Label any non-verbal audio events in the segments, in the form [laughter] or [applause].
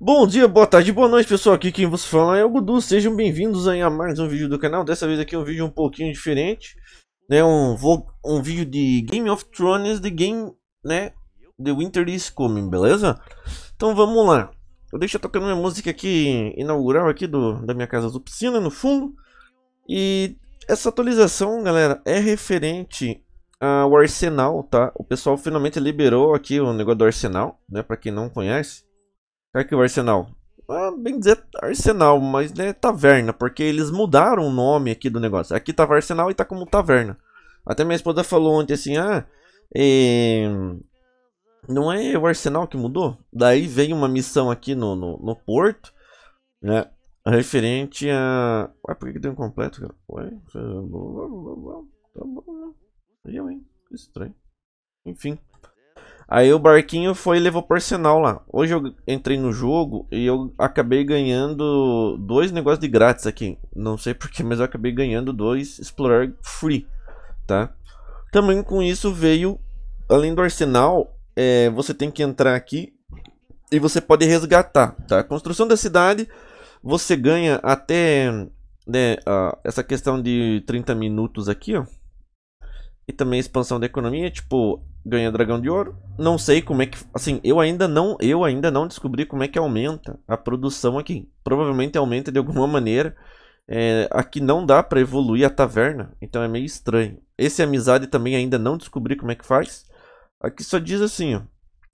Bom dia, boa tarde, boa noite pessoal, aqui quem vos fala é o Gudu, sejam bem-vindos a mais um vídeo do canal, dessa vez aqui é um vídeo um pouquinho diferente, né, um, um vídeo de Game of Thrones, de game, né, The Winter is Coming, beleza? Então vamos lá, eu deixo tocando minha música aqui, inaugural aqui do, da minha casa do piscina, no fundo, e essa atualização, galera, é referente ao Arsenal, tá, o pessoal finalmente liberou aqui o negócio do Arsenal, né, pra quem não conhece, o arsenal Ah, bem dizer arsenal, mas é taverna, porque eles mudaram o nome aqui do negócio. Aqui tava arsenal e tá como taverna. Até minha esposa falou ontem assim, ah, é... não é o arsenal que mudou? Daí veio uma missão aqui no, no, no porto, né, referente a... Ué, por que, que deu incompleto, cara? Ué, tá bom, tá né? bom, eu, hein, estranho. Enfim... Aí o barquinho foi e levou por arsenal lá. Hoje eu entrei no jogo e eu acabei ganhando dois negócios de grátis aqui. Não sei porquê, mas eu acabei ganhando dois Explorer Free, tá? Também com isso veio, além do arsenal, é, você tem que entrar aqui e você pode resgatar, tá? construção da cidade, você ganha até né, uh, essa questão de 30 minutos aqui, ó e também expansão da economia, tipo, ganha dragão de ouro. Não sei como é que, assim, eu ainda não, eu ainda não descobri como é que aumenta a produção aqui. Provavelmente aumenta de alguma [laughs] maneira. É, aqui não dá para evoluir a taverna, então é meio estranho. Esse amizade também ainda não descobri como é que faz. Aqui só diz assim, ó.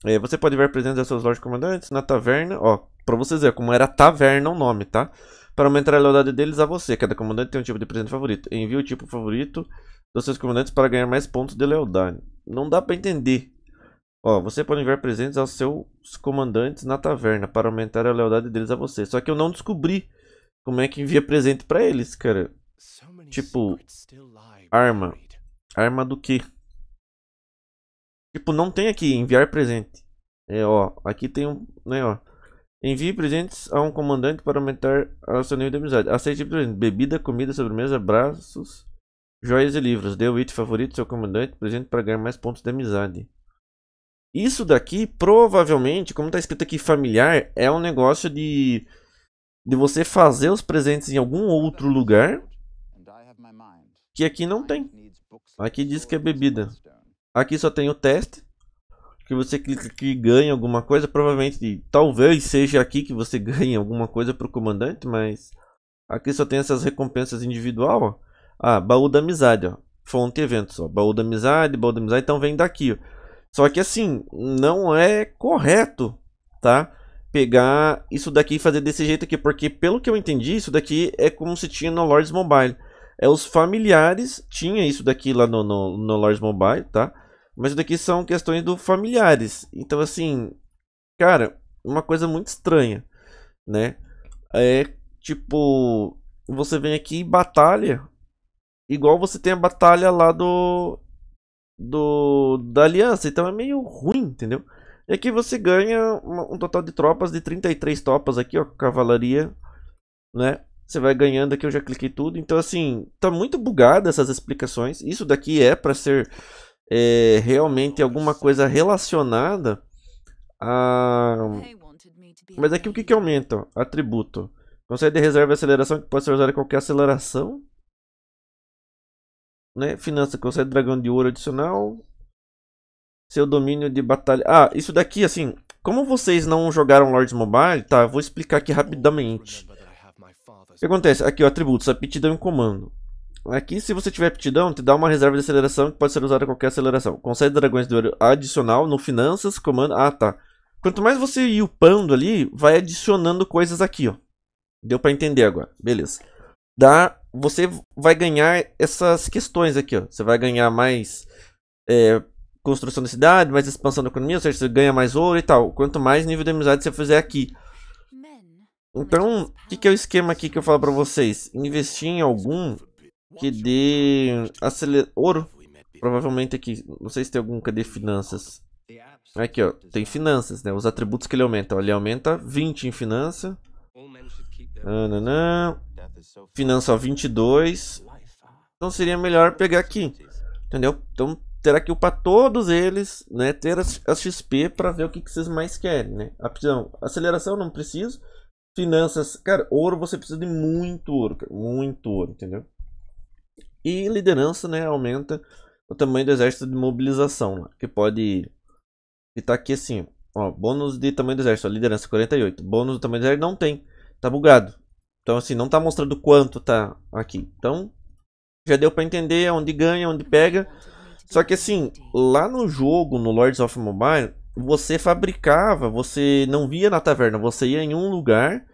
É, você pode ver presentes das suas lojas comandantes na taverna, ó. Pra vocês verem como era taverna o nome, tá? para aumentar a lealdade deles a você. Cada comandante tem um tipo de presente favorito. Envie o tipo favorito dos seus comandantes para ganhar mais pontos de lealdade. Não dá para entender. Ó, você pode enviar presentes aos seus comandantes na taverna para aumentar a lealdade deles a você. Só que eu não descobri como é que envia presente para eles, cara. Tipo, arma. Arma do que? Tipo, não tem aqui enviar presente. É, ó, aqui tem um, né, ó. Envie presentes a um comandante para aumentar o seu nível de amizade. Aceite presentes. Bebida, comida, sobremesa, abraços, joias e livros. Dê o item favorito seu comandante presente para ganhar mais pontos de amizade. Isso daqui, provavelmente, como está escrito aqui familiar, é um negócio de, de você fazer os presentes em algum outro lugar que aqui não tem. Aqui diz que é bebida. Aqui só tem o teste que você clica aqui e ganha alguma coisa. Provavelmente, talvez seja aqui que você [laughs] ganha alguma coisa para o comandante, mas aqui só tem essas recompensas individual. Ó. Ah, baú da amizade, ó. fonte eventos, ó. baú da amizade, baú da amizade, então vem daqui. Ó. Só que assim, não é correto, tá? Pegar isso daqui e fazer desse jeito aqui, porque pelo que eu entendi, isso daqui é como se tinha no Lords Mobile. É os familiares, tinha isso daqui lá no, no, no Lords Mobile, tá? Mas daqui são questões do familiares. Então, assim, cara, uma coisa muito estranha, né? É tipo, você vem aqui e batalha igual você tem a batalha lá do do da aliança, então é meio ruim, entendeu? E aqui você ganha um total de tropas de 33 tropas aqui, ó, cavalaria, né? Você vai ganhando aqui, eu já cliquei tudo. Então assim, tá muito bugada essas explicações. Isso daqui é para ser é, realmente alguma coisa relacionada a. Mas aqui o que, que aumenta? Atributo. consegue de reserva e aceleração que pode ser usado em qualquer aceleração. Né? Finança, consegue dragão de ouro adicional. Seu domínio de batalha. Ah, isso daqui, assim. Como vocês não jogaram Lords Mobile, tá? Vou explicar aqui rapidamente. O que acontece? Aqui, ó, atributos, aptidão e comando. Aqui, se você tiver aptidão, te dá uma reserva de aceleração que pode ser usada a qualquer aceleração. Concede dragões de ouro adicional no finanças, comando... Ah, tá. Quanto mais você ir upando ali, vai adicionando coisas aqui, ó. Deu para entender agora. Beleza. Dá... Você vai ganhar essas questões aqui, ó. Você vai ganhar mais... É, construção da cidade, mais expansão da economia, ou seja, você ganha mais ouro e tal. Quanto mais nível de amizade você fizer aqui. Então, o que, que, é o esquema aqui que eu falo para vocês? Investir em algum que dê aceler... ouro. Provavelmente aqui, não sei se tem algum, cadê finanças? Aqui, ó, tem finanças, né? Os atributos que ele aumenta. Ó, ele aumenta 20 em finança. Ananã. Finança, ó, 22. Então seria melhor pegar aqui, entendeu? Então terá que upar todos eles, né? Ter as, as XP para ver o que, que, vocês mais querem, né? Aptidão, aceleração não preciso. Finanças, cara, ouro você precisa de muito ouro, cara, muito ouro, entendeu? E liderança né, aumenta o tamanho do exército de mobilização, né, que pode. Que tá aqui assim, ó, bônus de tamanho do exército, ó, liderança 48. Bônus do tamanho do exército não tem, tá bugado. Então, assim, não tá mostrando quanto tá aqui. Então, já deu para entender onde ganha, onde pega. Só que, assim, lá no jogo, no Lords of Mobile, você fabricava, você não via na taverna, você ia em um lugar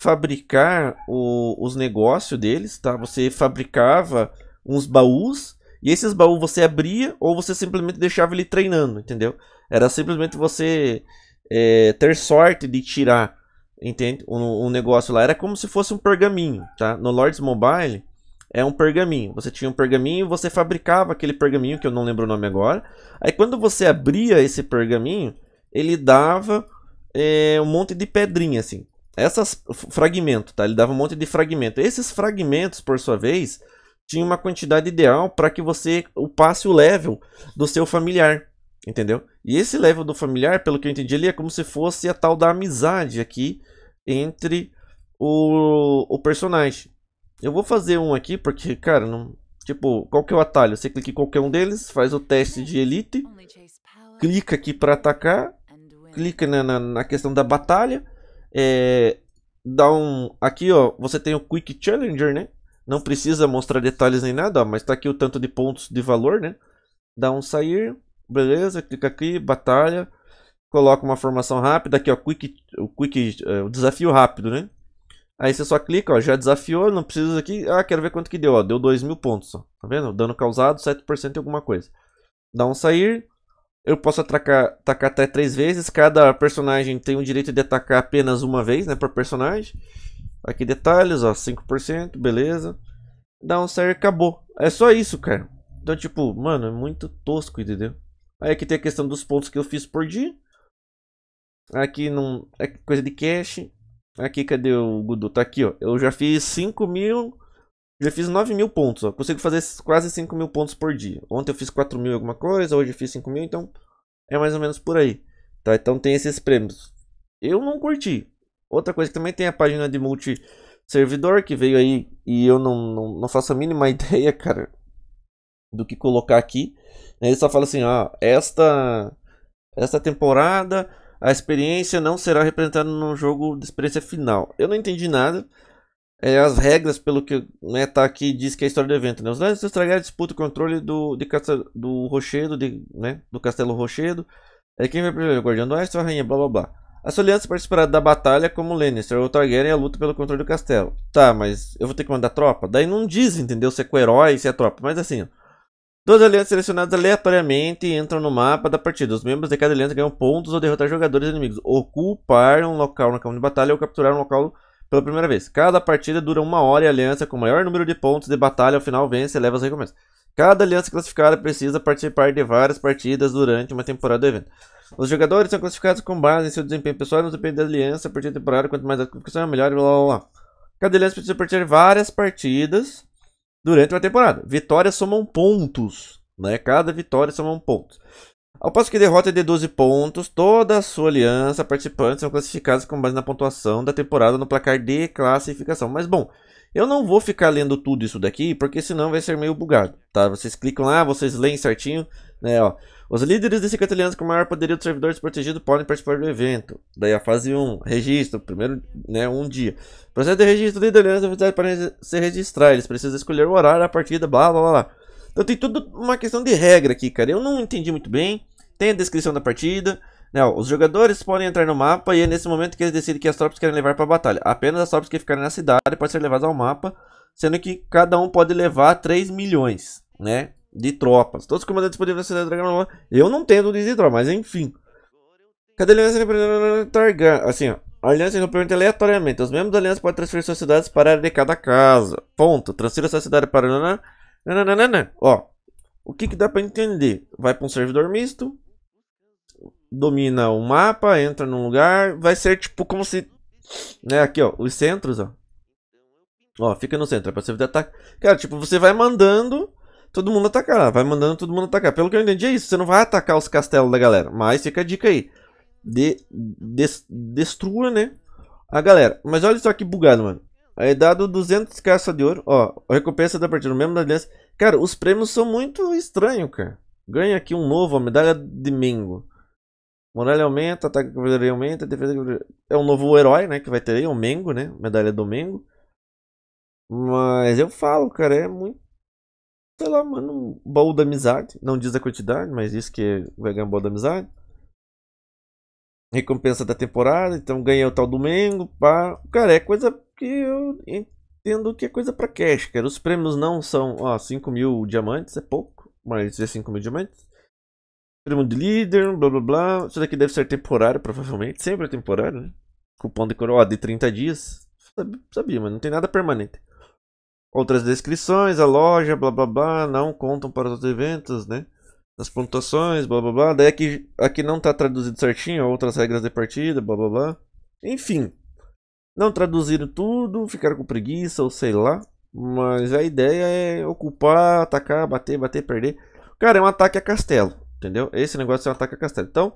fabricar o, os negócios deles, tá? Você fabricava uns baús, e esses baús você abria ou você simplesmente deixava ele treinando, entendeu? Era simplesmente você é, ter sorte de tirar, entende? Um, um, negócio lá. Era como se fosse um pergaminho, tá? No Lords Mobile é um pergaminho. Você tinha um pergaminho e você fabricava aquele pergaminho, que eu não lembro o nome agora. Aí quando você abria esse pergaminho, ele dava é, um monte de pedrinha, assim. Essas fragmentos, tá? Ele dava um monte de fragmento. Esses fragmentos, por sua vez, tinha uma quantidade ideal para que você passe o level do seu familiar, entendeu? E esse level do familiar, pelo que eu entendi, ele é como se fosse a tal da amizade aqui entre o, o personagem. Eu vou fazer um aqui porque, cara, não, tipo, qual que é o atalho? Você clica em qualquer um deles, faz o teste de elite, clica aqui para atacar, clica na, na, na, questão da batalha, é, dá um, aqui ó, você tem o Quick Challenger, né? Não precisa mostrar detalhes nem nada, ó, mas tá aqui o tanto de pontos de valor, né? Dá um sair, beleza, clica aqui, batalha. Coloca uma formação rápida, aqui ó, quick, o quick, uh, o desafio rápido, né? Aí você só clica, ó, já desafiou, não precisa aqui. Ah, quero ver quanto que deu, ó, deu 2 mil pontos, ó. Tá vendo? Dano causado, 7% e alguma coisa. Dá um sair, eu posso atacar, atacar até três vezes. Cada personagem tem o direito de atacar apenas uma vez, né, por personagem. Aqui detalhes, ó, 5%, beleza. Dá um certo acabou. É só isso, cara. Então, tipo, mano, é muito tosco, entendeu? Aí aqui tem a questão dos pontos que eu fiz por dia. Aqui não. É coisa de cache. Aqui, cadê o Gudu? Tá aqui, ó. Eu já fiz 5 mil. Já fiz 9 mil pontos, ó. Consigo fazer quase 5 mil pontos por dia. Ontem eu fiz 4 mil alguma coisa, hoje eu fiz 5 mil, então é mais ou menos por aí. Tá, então tem esses prêmios. Eu não curti. Outra coisa que também tem a página de multi-servidor que veio aí e eu não, não, não faço a mínima [laughs] ideia, cara, do que colocar aqui. Né? Ele só fala assim, ó, esta, esta temporada a experiência não será representada no jogo de experiência final. Eu não entendi nada. É, as regras, pelo que né, tá aqui, diz que é a história do evento. Né? Os lances estragaram disputa o controle do, de castelo, do Rochedo, de, né, do Castelo Rochedo. É quem vai primeiro, Guardião do Oeste ou a Rainha, blá blá blá. As aliança participará da batalha como Lannister ou Targaryen a luta pelo controle do castelo. Tá, mas eu vou ter que mandar tropa? Daí não diz, entendeu? Se é com o herói, se é tropa. Mas assim, Duas alianças selecionadas aleatoriamente entram no mapa da partida. Os membros de cada aliança ganham pontos ao derrotar jogadores inimigos, ocupar um local no campo de batalha ou capturar um local pela primeira vez. Cada partida dura uma hora e a aliança com o maior número de pontos de batalha ao final vence e leva as recompensas. Cada aliança classificada precisa participar de várias partidas durante uma temporada do evento. Os jogadores são classificados com base em seu desempenho pessoal no desempenho da aliança, da temporada. quanto mais a classificação, é melhor, blá blá blá. Cada aliança precisa participar de várias partidas durante uma temporada. Vitórias somam pontos, né? Cada vitória soma um ponto. Ao passo que derrota de 12 pontos, toda a sua aliança participantes são classificados com base na pontuação da temporada no placar de classificação. Mas bom, eu não vou ficar lendo tudo isso daqui, porque senão vai ser meio bugado, tá? Vocês clicam lá, vocês leem certinho, né, ó. Os líderes de 50 alianças com maior poderia do servidor desprotegido podem participar do evento. Daí a fase 1, registro, primeiro, né, um dia. Processo de registro, líder de aliança para se registrar, eles precisam escolher o horário, a partida, blá, blá, blá. Então tem tudo uma questão de regra aqui, cara. Eu não entendi muito bem, tem a descrição da partida, não, os jogadores podem entrar no mapa e é nesse momento que eles decidem que as tropas querem levar para a batalha. Apenas as tropas que ficarem na cidade podem ser levadas ao mapa, sendo que cada um pode levar 3 milhões, né? De tropas. Todos os comandantes disponíveis na cidade dragão. Eu não tenho dúvidas de tropa, mas enfim. Cada aliança Targaryen. Assim, ó. A aliança rompe aleatoriamente. Os membros da aliança podem transferir suas cidades para a área de cada casa. Ponto. Transfira sua cidade para. Nananana. Ó. O que, que dá para entender? Vai para um servidor misto domina o mapa, entra num lugar, vai ser tipo como se, né, aqui ó, os centros, ó. Ó, fica no centro, é pra você atacar. Cara, tipo, você vai mandando todo mundo atacar, vai mandando todo mundo atacar. Pelo que eu entendi é isso, você não vai atacar os castelos da galera, mas fica a dica aí. De, des, destrua, né, a galera. Mas olha só que bugado, mano. Aí dado 200 caça de ouro, ó, a recompensa da tá partida, mesmo da aliança. Cara, os prêmios são muito estranhos, cara. Ganha aqui um novo, a medalha de Mingo. Morale aumenta, ataque de cavalaria aumenta, defesa de É um novo herói, né? Que vai ter aí, o Mengo, né? Medalha do Mengo. Mas eu falo, cara, é muito. Sei lá, mano, um baú da amizade. Não diz a quantidade, mas diz que vai ganhar um baú da amizade. Recompensa da temporada, então ganha o tal do Mengo. Pá. Cara, é coisa que eu entendo que é coisa pra cash, cara. Os prêmios não são, ó, 5 mil diamantes, é pouco, mas é 5 mil diamantes. Todo mundo líder, blá blá blá. Isso daqui deve ser temporário, provavelmente. Sempre é temporário, né? Cupom de coroa de 30 dias. Sabia, mas não tem nada permanente. Outras descrições, a loja, blá blá blá, não contam para os eventos, né? As pontuações, blá blá blá. Daí aqui, aqui não está traduzido certinho, outras regras de partida, blá blá blá. Enfim, não traduziram tudo, ficaram com preguiça ou sei lá. Mas a ideia é ocupar, atacar, bater, bater, perder. Cara, é um ataque a castelo. Entendeu? Esse negócio é um ataque a castelo. Então,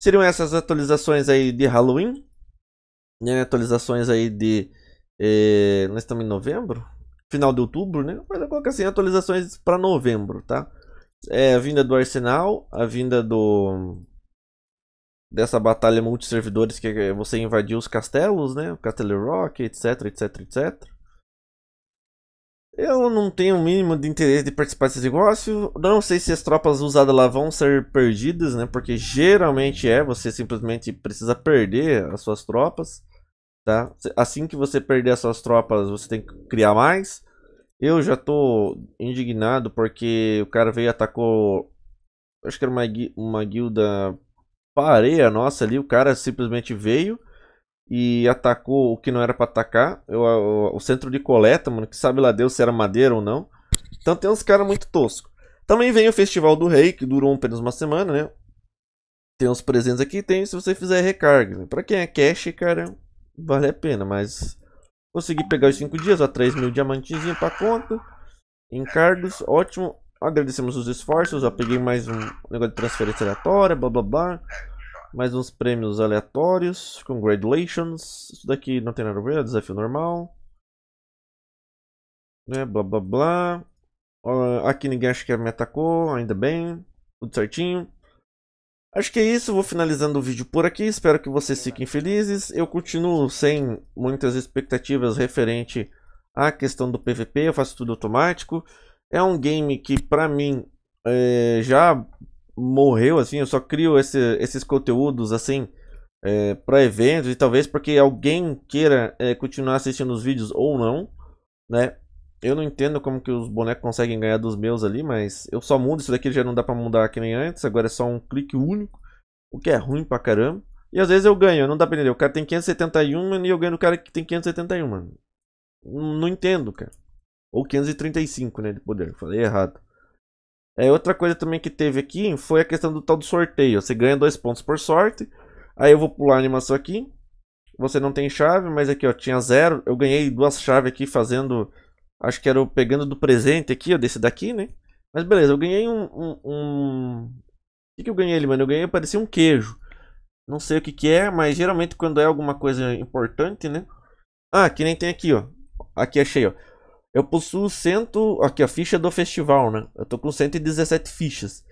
seriam essas atualizações aí de Halloween. Né? Atualizações aí de... Eh, nós estamos em novembro? Final de outubro, né? Mas eu coloco assim, atualizações para novembro, tá? É a vinda do Arsenal, a vinda do... Dessa batalha multiservidores servidores que você invadiu os castelos, né? Castelo Rock, etc, etc, etc. Eu não tenho o mínimo de interesse de participar desse negócio. Não sei se as tropas usadas lá vão ser perdidas, né? Porque geralmente é, você simplesmente precisa perder as suas tropas, tá? Assim que você perder as suas tropas, você tem que criar mais. Eu já tô indignado porque o cara veio e atacou. Acho que era uma, uma guilda pareia nossa ali. O cara simplesmente veio e atacou o que não era para atacar. Eu, eu, o centro de coleta, mano, que sabe lá Deus se era madeira ou não. Então tem uns caras muito toscos. Também vem o Festival do Rei, que durou apenas uma semana, né? Tem uns presentes aqui, tem se você fizer recarga. Pra quem é cash, cara, vale a pena, mas... Consegui pegar os 5 dias, ó, 3 mil diamantezinho pra conta. Encargos, ótimo. Agradecemos os esforços, ó, peguei mais um negócio de transferência aleatória, blá blá blá. Mais uns prêmios aleatórios. Congratulations. Isso daqui não tem nada a ver, é desafio normal. Né, blá blá blá. Uh, aqui ninguém acha que me atacou, ainda bem. Tudo certinho. Acho que é isso, vou finalizando o vídeo por aqui, espero que vocês fiquem felizes. Eu continuo sem muitas expectativas referente à questão do PVP, eu faço tudo automático. É um game que para mim é, já morreu, assim, eu só crio esse, esses conteúdos, assim, é, para eventos e talvez porque alguém queira é, continuar assistindo os vídeos ou não, né? Eu não entendo como que os bonecos conseguem ganhar dos meus ali, mas eu só mudo isso daqui, já não dá para mudar que nem antes, agora é só um clique único, o que é ruim pra caramba. E às vezes eu ganho, não dá pra entender, o cara tem 571 e eu ganho do cara que tem 571, mano. Não entendo, cara. Ou 535, né, de poder, falei errado. É, outra coisa também que teve aqui foi a questão do tal do sorteio. Você ganha dois pontos por sorte. Aí eu vou pular a animação aqui. Você não tem chave, mas aqui ó, tinha zero. Eu ganhei duas chaves aqui fazendo. Acho que era o pegando do presente aqui, ó, desse daqui, né? Mas beleza, eu ganhei um. um, um... O que, que eu ganhei ali, mano? Eu ganhei, parecia um queijo. Não sei o que, que é, mas geralmente quando é alguma coisa importante, né? Ah, que nem tem aqui, ó. Aqui achei, ó. Eu possuo 100, aqui a ficha do festival, né? Eu tô com 117 fichas.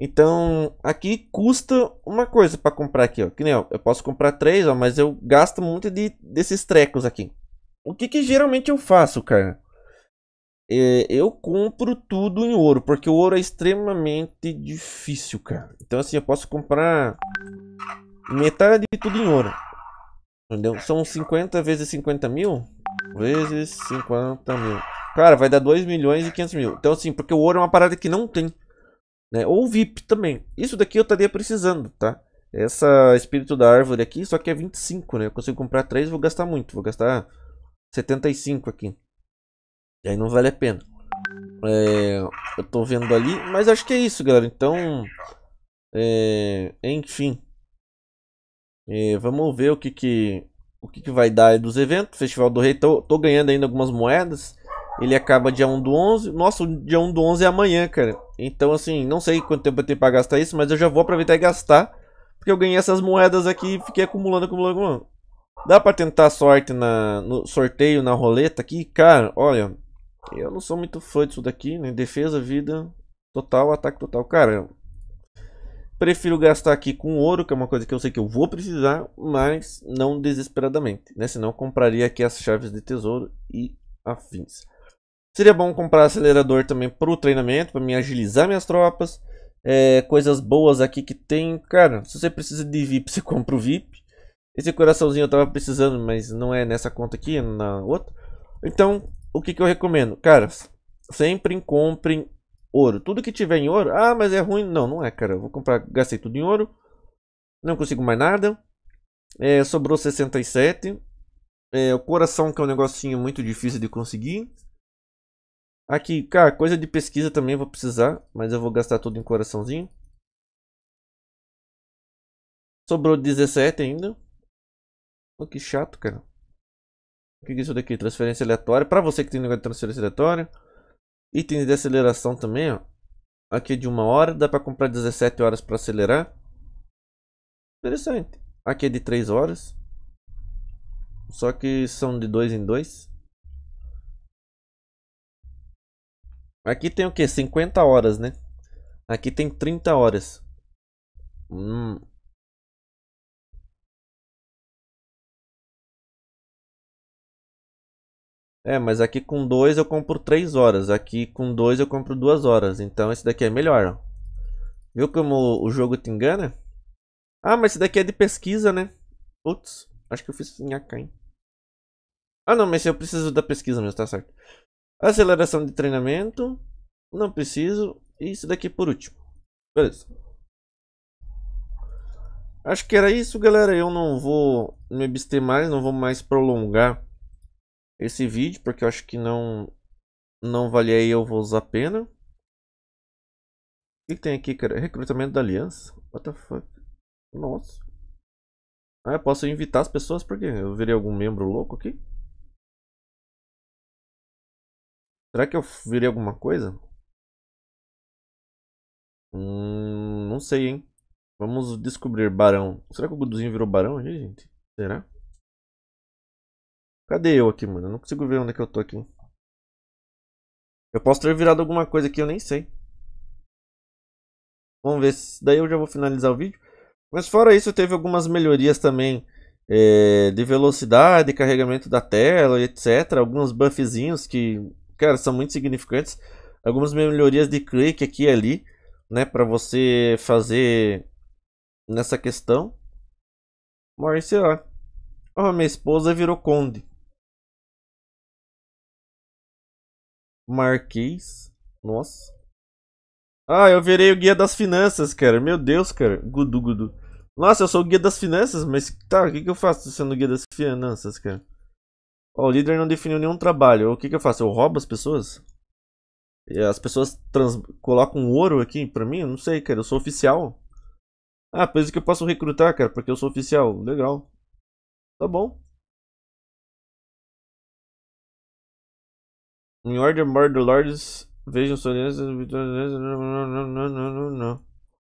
Então, aqui custa uma coisa para comprar aqui, ó. Que nem, ó, eu posso comprar três, ó, mas eu gasto muito de, desses trecos aqui. O que que geralmente eu faço, cara? É, eu compro tudo em ouro, porque o ouro é extremamente difícil, cara. Então, assim, eu posso comprar metade de tudo em ouro. Entendeu? São 50 vezes 50 mil. Vezes 50 mil. Cara, vai dar 2 milhões e 500 mil. Então, assim, porque o ouro é uma parada que não tem. Né? Ou VIP também. Isso daqui eu estaria precisando, tá? Essa espírito da árvore aqui, só que é 25, né? Eu consigo comprar 3, vou gastar muito. Vou gastar 75 aqui. E aí não vale a pena. É, eu tô vendo ali, mas acho que é isso, galera. Então, é, enfim. É, vamos ver o que que o que, que vai dar é dos eventos. Festival do Rei, tô, tô ganhando ainda algumas moedas. Ele acaba dia 1 do 11. Nossa, dia 1 do 11 é amanhã, cara. Então, assim, não sei quanto tempo eu tenho pra gastar isso, mas eu já vou aproveitar e gastar. Porque eu ganhei essas moedas aqui e fiquei acumulando, acumulando, acumulando. Dá pra tentar sorte na, no sorteio, na roleta aqui? Cara, olha, eu não sou muito fã disso daqui, né? Defesa, vida total, ataque total. Cara, Prefiro gastar aqui com ouro, que é uma coisa que eu sei que eu vou precisar, mas não desesperadamente, né? Senão compraria aqui as chaves de tesouro e afins. Seria bom comprar acelerador também para o treinamento, para me agilizar minhas tropas. É, coisas boas aqui que tem. Cara, se você precisa de VIP, [laughs] você compra o VIP. Esse coraçãozinho eu tava precisando, mas não é nessa conta aqui, é na outra. Então, o que, que eu recomendo? Cara, sempre comprem ouro. Tudo que tiver em ouro, ah, mas é ruim. Não, não é, cara. Eu vou comprar, gastei tudo em ouro. Não consigo mais nada. É, sobrou 67. É, o coração, que é um negocinho muito difícil de conseguir. Aqui, cara, coisa de pesquisa também vou precisar. Mas eu vou gastar tudo em coraçãozinho. Sobrou 17 ainda. Pô, que chato, cara. O que é isso daqui? Transferência aleatória. Pra você que tem negócio de transferência aleatória. Itens de aceleração também, ó. Aqui é de uma hora, dá para comprar 17 horas para acelerar. Interessante. Aqui é de 3 horas. Só que são de 2 em 2. Aqui tem o que? 50 horas, né? Aqui tem 30 horas. Hum, É, mas aqui com 2 eu compro 3 horas. Aqui com 2 eu compro 2 horas. Então esse daqui é melhor. Viu como o jogo te engana? Ah, mas esse daqui é de pesquisa, né? Putz, acho que eu fiz em Akain. Ah não, mas eu preciso da pesquisa mesmo, tá certo. Aceleração de treinamento. Não preciso. E isso daqui por último. Beleza. Acho que era isso, galera. Eu não vou me abster mais, não vou mais prolongar esse vídeo, porque eu acho que não, não vale aí, eu vou usar a pena. O que, tem aqui, cara? Recrutamento da aliança? What the fuck? Nossa. Ah, eu posso invitar as pessoas porque eu virei algum membro louco aqui? Será que eu virei alguma coisa? Hum, não sei, hein? Vamos descobrir, barão. Será que o Guduzinho virou barão gente? Será? Cadê eu aqui, mano? Eu não consigo ver onde é que eu tô aqui. Eu posso ter virado alguma coisa que eu nem sei. Vamos ver. Daí eu já vou finalizar o vídeo. Mas fora isso, teve algumas melhorias também é, de velocidade, carregamento da tela, etc. Alguns buffzinhos que, cara, são muito significantes. Algumas melhorias de clique aqui e ali, né? Pra você fazer nessa questão. Morre, sei lá. Oh, minha esposa virou conde. Marquês. Nossa. Ah, eu virei o guia das finanças, cara. Meu Deus, cara. Gudu, gudu. Nossa, eu sou o guia das finanças, mas tá, o que, que eu faço sendo guia das finanças, cara? Ó, oh, o líder não definiu nenhum trabalho. O que, que eu faço? Eu roubo as pessoas? E as pessoas trans... colocam ouro aqui pra mim? Eu não sei, cara. Eu sou oficial. Ah, por isso é que eu posso recrutar, cara, porque eu sou oficial. Legal. Tá bom. Em Order Murder Lords, vejam não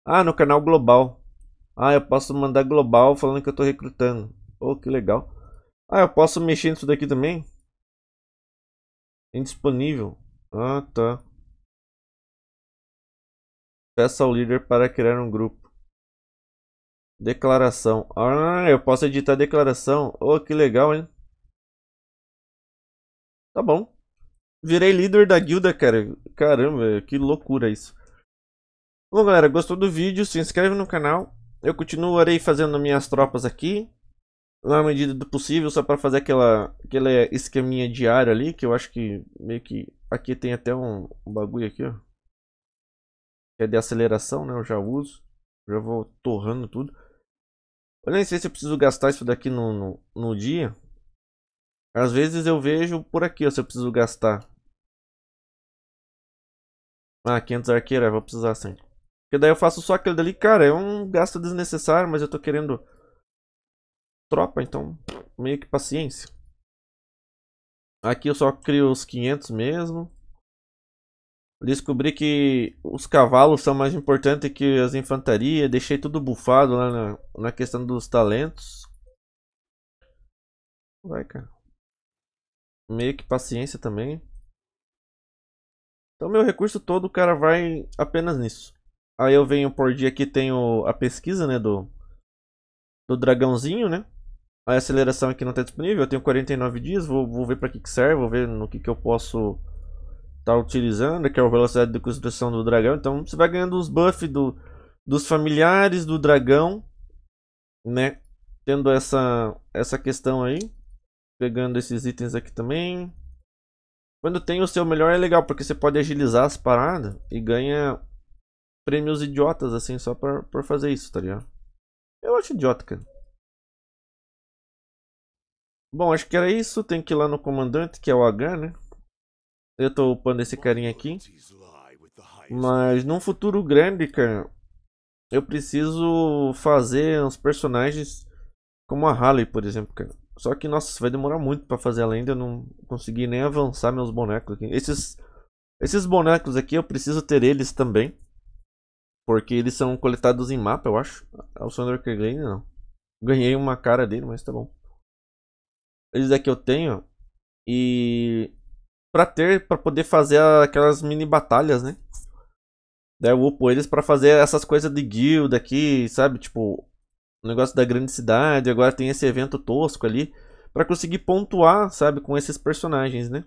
Ah, no canal global. Ah, eu posso mandar global falando que eu tô recrutando. Oh, que legal. Ah, eu posso mexer nisso daqui também? Indisponível. Ah, tá. Peça ao líder para criar um grupo. Declaração. Ah, eu posso editar declaração. Oh, que legal, hein? Tá bom. Virei líder da guilda, cara. Caramba, que loucura isso. Bom, galera, gostou do vídeo? Se inscreve no canal. Eu continuarei fazendo minhas tropas aqui. Na medida do possível, só para fazer aquela, aquela esqueminha diária ali. Que eu acho que meio que... Aqui tem até um, um bagulho aqui, ó. Que é de aceleração, né? Eu já uso. Já vou torrando tudo. Eu nem sei se eu preciso gastar isso daqui no, no, no dia. Às vezes eu vejo por aqui ó, se eu preciso gastar. Ah, 500 arqueira, vou precisar sim. Porque daí eu faço só aquele dali, cara, é um gasto desnecessário, mas eu tô querendo tropa, então meio que paciência. Aqui eu só crio os 500 mesmo. Descobri que os cavalos são mais importantes que as infantarias. Deixei tudo bufado lá na, na questão dos talentos. Vai, cara. Meio que paciência também. Então meu recurso todo o cara vai apenas nisso. Aí eu venho por dia aqui tenho a pesquisa, né, do do dragãozinho, né? A aceleração aqui não está disponível, eu tenho 49 dias, vou, vou ver para que, que serve, vou ver no que, que eu posso estar tá utilizando, que é a velocidade de construção do dragão. Então você vai ganhando os buffs do, dos familiares do dragão, né? Tendo essa, essa questão aí, pegando esses itens aqui também. Quando tem o seu melhor é legal, porque você pode agilizar as paradas e ganha prêmios idiotas, assim, só por, por fazer isso, tá ligado? Eu acho idiota, cara. Bom, acho que era isso. Tem que ir lá no comandante, que é o H, né? Eu tô upando esse carinha aqui. Mas num futuro grande, cara, eu preciso fazer uns personagens como a Harley, por exemplo, cara. Só que, nossa, vai demorar muito para fazer a lenda. Eu não consegui nem avançar meus bonecos aqui. Esses, esses bonecos aqui eu preciso ter eles também. Porque eles são coletados em mapa, eu acho. É o Sandor Kerglane, não. Ganhei uma cara dele, mas tá bom. Eles daqui eu tenho. E. Pra ter, pra poder fazer aquelas mini batalhas, né? Daí eu upo eles pra fazer essas coisas de guilda aqui, sabe? Tipo, o negócio da grande cidade, agora tem esse evento tosco ali, para conseguir pontuar, sabe, com esses personagens, né?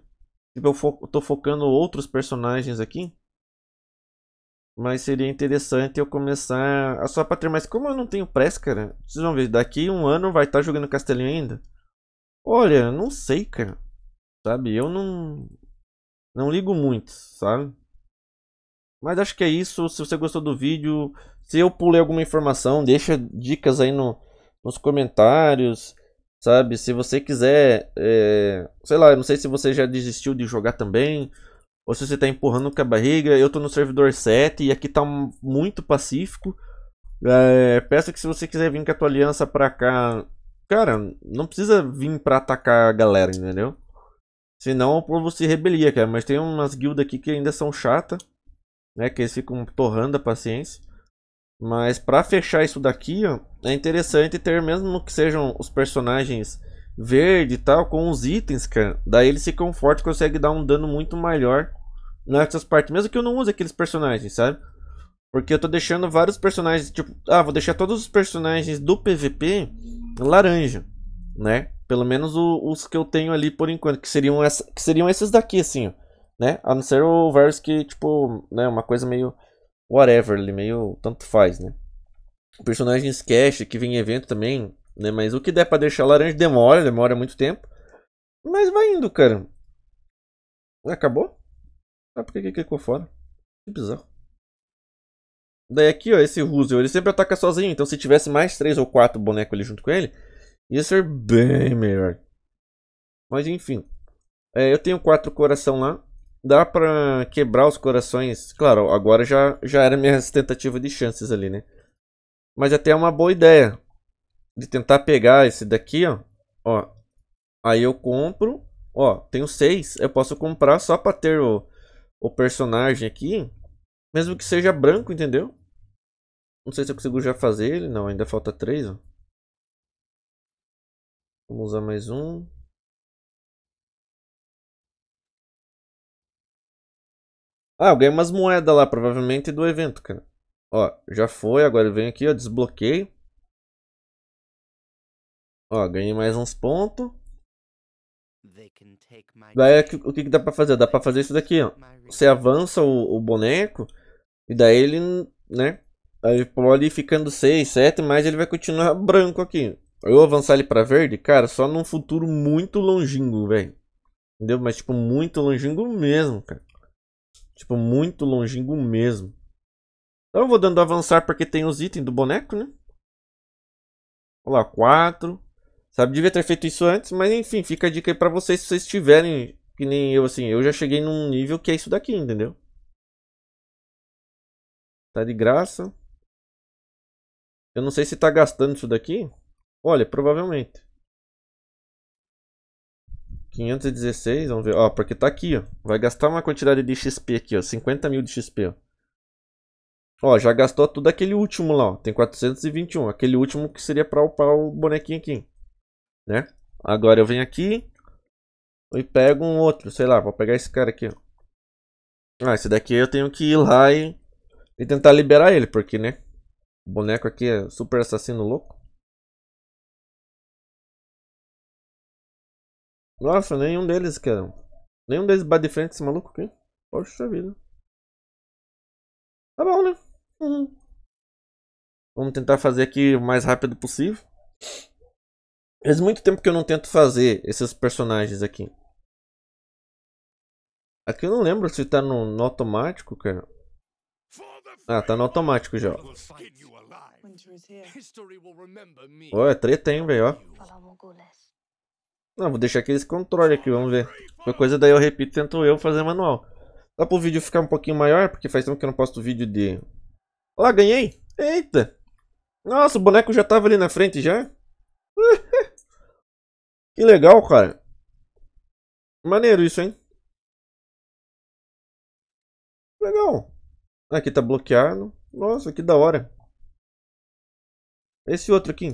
Tipo, eu, fo eu tô focando outros personagens aqui, mas seria interessante eu começar a só pra ter mais. Como eu não tenho pressa, cara, vocês vão ver, daqui um ano vai estar tá jogando Castelinho ainda? Olha, não sei, cara. Sabe, eu não. Não ligo muito, sabe? Mas acho que é isso. Se você gostou do vídeo, se eu pulei alguma informação, deixa dicas aí no, nos comentários, sabe? Se você quiser, é... sei lá, não sei se você já desistiu de jogar também, ou se você tá empurrando com a barriga. Eu tô no servidor 7 e aqui tá muito pacífico. É... peço que se você quiser vir com a tua aliança pra cá, cara, não precisa vir pra atacar a galera, entendeu? Senão o é povo se rebelia, cara. Mas tem umas guildas aqui que ainda são chata, né? Que eles ficam torrando a paciência. Mas para fechar isso daqui, ó, é interessante ter mesmo que sejam os personagens verde e tal com os itens, cara. Daí eles ficam fortes, consegue dar um dano muito maior nessas partes, mesmo que eu não use aqueles personagens, sabe? Porque eu tô deixando vários personagens, tipo, ah, vou deixar todos os personagens do PVP laranja, né? Pelo menos o, os que eu tenho ali por enquanto, que seriam essa, que seriam esses daqui assim, ó, né? A não ser o Varus que tipo, né, uma coisa meio whatever, ele meio tanto faz, né? personagem esquece que vem em evento também, né? Mas o que der para deixar laranja demora, demora muito tempo. Mas vai indo, cara. Acabou? Ah, por que, ficou clicou fora? Que bizarro. Daí aqui, ó, esse Ruzel, ele sempre ataca sozinho. Então se tivesse mais três ou quatro bonecos ali junto com ele, ia ser bem melhor. Mas enfim. É, eu tenho quatro coração lá dá para quebrar os corações. Claro, agora já, já era minha [laughs] tentativa de chances ali, né? Mas é até é uma boa ideia de tentar pegar esse daqui, ó. Ó, aí eu compro, ó, tenho seis. Eu posso comprar só para ter o, o personagem aqui, mesmo que seja branco, entendeu? Não sei se eu consigo já fazer ele, não, ainda falta três, ó. Vamos usar mais um. Ah, eu ganhei umas moedas lá, provavelmente do evento, cara. Ó, já foi, agora eu venho aqui, ó, desbloqueio. Ó, ganhei mais uns pontos. Daí o que, que dá pra fazer? Dá pra fazer isso daqui, ó. Você avança o, o boneco e daí ele, né? Aí pode ir ficando 6, 7, mas ele vai continuar [laughs] branco aqui. Eu avançar ele pra verde, cara, só num futuro muito longínquo, velho. Entendeu? Mas tipo, muito longínquo mesmo, cara. Tipo, muito longínquo mesmo. Então eu vou dando avançar porque tem os itens do boneco, né? Olha lá, 4. Sabe, devia ter feito isso antes, mas enfim, fica a dica aí pra vocês se vocês tiverem, que nem eu, assim, eu já cheguei num nível que é isso daqui, entendeu? Tá de graça. Eu não sei se tá gastando isso daqui. Olha, provavelmente. 516, vamos ver. Ó, porque tá aqui, ó. Vai gastar uma quantidade de XP aqui, ó. 50 mil de XP, ó. Ó, já gastou tudo aquele último lá, ó. Tem 421. Aquele último que seria pra upar o bonequinho aqui. Né? Agora eu venho aqui. E pego um outro, sei lá. Vou pegar esse cara aqui, ó. Ah, esse daqui eu tenho que ir lá e, e tentar liberar ele, porque, né? O boneco aqui é super assassino louco. Nossa, nenhum deles, cara. Nenhum deles bate de frente esse maluco aqui. Poxa vida. Tá bom, né? Uhum. Vamos tentar fazer aqui o mais rápido possível. Faz muito tempo que eu não tento fazer esses personagens aqui. Aqui eu não lembro se tá no, no automático, cara. Ah, tá no automático já. Ó, oh, é treta, hein, velho, ó. Não, vou deixar aqueles eles aqui, vamos ver. Qualquer coisa daí eu repito, tento eu fazer manual. Dá pro vídeo ficar um pouquinho maior, porque faz tempo que eu não posto vídeo de... Olha lá, ganhei! Eita! Nossa, o boneco já tava ali na frente já. [laughs] que legal, cara. Maneiro isso, hein? Legal. Aqui tá bloqueado. Nossa, que da hora. Esse outro aqui.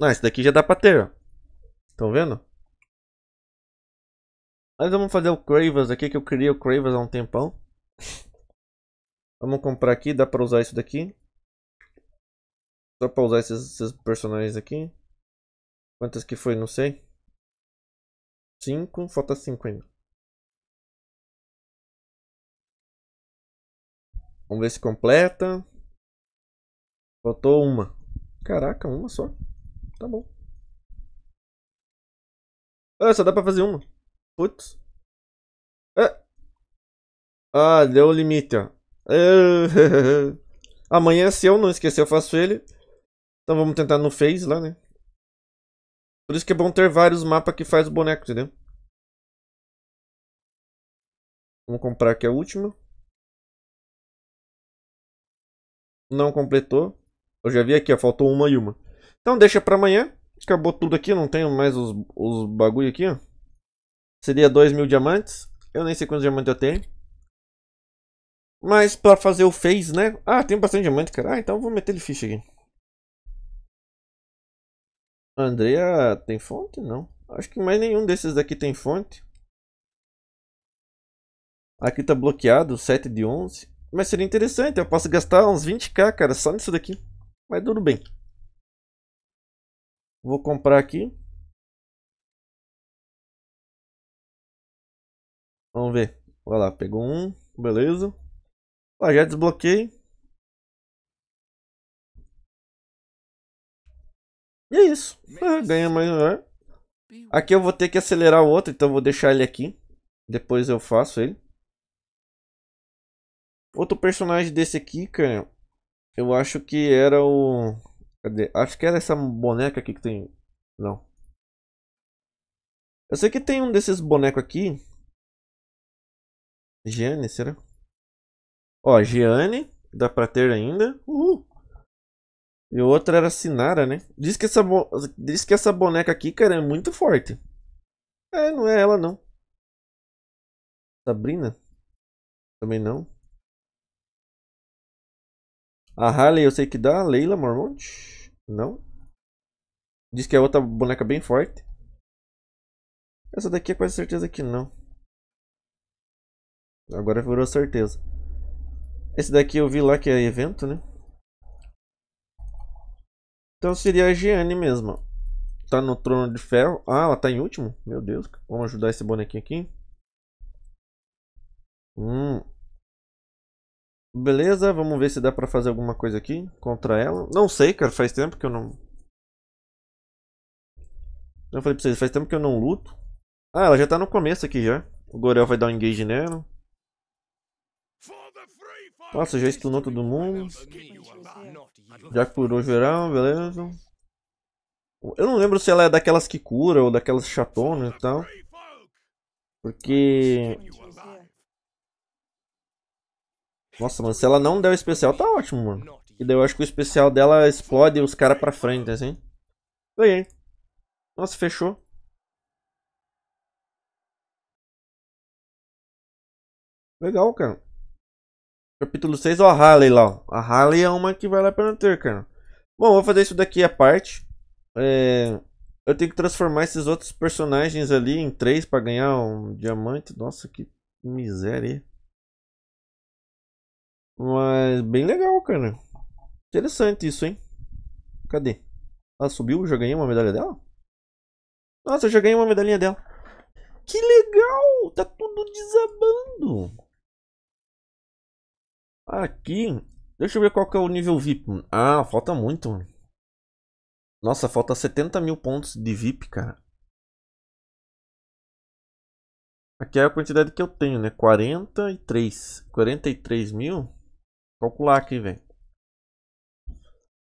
Ah, esse daqui já dá pra ter, ó. Estão vendo? Mas vamos fazer o Cravers aqui, que eu queria o Cravers há um tempão. Vamos comprar aqui, dá pra usar isso daqui. Só pra usar esses, esses personagens aqui. Quantas que foi, não sei. 5, falta 5 ainda. Vamos ver se completa. Faltou uma. Caraca, uma só. Tá bom. Ah, só dá pra fazer uma. Putz. Ah, ah deu o limite, ó. [laughs] Amanhã, se eu não esquecer, eu faço ele. Então vamos tentar no Face lá, né? Por isso que é bom ter vários mapas que faz o boneco, entendeu? Vamos comprar aqui a última. Não completou. Eu já vi aqui, ó, faltou uma e uma. Então deixa pra amanhã. Acabou tudo aqui, não tenho mais os, os bagulho aqui. Seria 2 mil diamantes. Eu nem sei quantos diamantes eu tenho. Mas pra fazer o face, né? Ah, tem bastante diamante, cara. Ah, então vou meter ele ficha aqui. Andrea tem fonte? Não. Acho que mais nenhum desses daqui tem fonte. Aqui tá bloqueado, 7 de 11. Mas seria interessante, eu posso gastar uns 20k, cara, só nisso daqui. Mas tudo bem. Vou comprar aqui. Vamos ver. Olha lá, pegou um. Beleza. Ah, já desbloqueei. E é isso. Ah, ganha mais um. É. Aqui eu vou ter que acelerar o outro, então vou deixar ele aqui. Depois eu faço ele. Outro personagem desse aqui, cara, eu acho que era o... Cadê? Acho que era essa boneca aqui que tem... Não. Eu sei que tem um desses bonecos aqui. Gianni, será? Ó, Gianni. Dá pra ter ainda. Uhul. E outra era Sinara, né? Diz que, essa bo... Diz que essa boneca aqui, cara, é muito forte. É, não é ela, não. Sabrina? Também não. A Harley eu sei que dá. Leila Mormont? Não. Diz que é outra boneca bem forte. Essa daqui é quase certeza que não. Agora virou certeza. Esse daqui eu vi lá que é evento, né? Então seria a Gianni mesmo. Tá no trono de ferro. Ah, ela tá em último? Meu Deus. Vamos ajudar esse bonequinho aqui. Hum, Beleza, vamos ver se dá pra fazer alguma coisa aqui contra ela. Não sei, cara, faz tempo que eu não... Eu falei pra vocês, faz tempo que eu não luto. Ah, ela já tá no começo aqui já. O Gorel vai dar um engage nela. Nossa, já stunou todo mundo. Já curou geral, beleza. Eu não lembro se ela é daquelas que cura ou daquelas chatonas e tal. Porque nossa, mano, se ela não der o especial, tá ótimo, mano. E daí eu acho que o especial dela explode os caras pra frente, assim. Ganhei. Nossa, fechou. Legal, cara. Capítulo 6, ó, a Harley lá, ó. A Harley é uma que vai lá pena ter, cara. Bom, vou fazer isso daqui à parte. É... Eu tenho que transformar esses outros personagens ali em três pra ganhar um diamante. Nossa, que miséria. Mas bem legal, cara. Interessante isso, hein? Cadê? Ela subiu, já ganhei uma medalha dela? Nossa, eu já ganhei uma medalhinha dela. Que legal! Tá tudo desabando. Aqui. Deixa eu ver qual que é o nível VIP. Ah, falta muito. Nossa, falta 70 mil pontos de VIP, cara. Aqui é a quantidade que eu tenho, né? 43. 43 mil. Calcular aqui, velho.